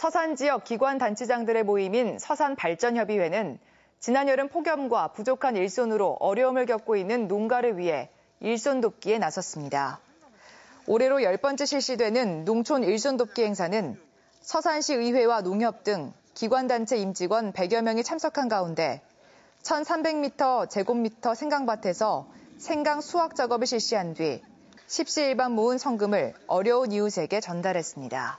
서산 지역 기관 단체장들의 모임인 서산발전협의회는 지난 여름 폭염과 부족한 일손으로 어려움을 겪고 있는 농가를 위해 일손 돕기에 나섰습니다. 올해로 열번째 실시되는 농촌 일손 돕기 행사는 서산시 의회와 농협 등 기관단체 임직원 100여 명이 참석한 가운데 1,300m 제곱미터 생강밭에서 생강 수확 작업을 실시한 뒤 십시일반 모은 성금을 어려운 이웃에게 전달했습니다.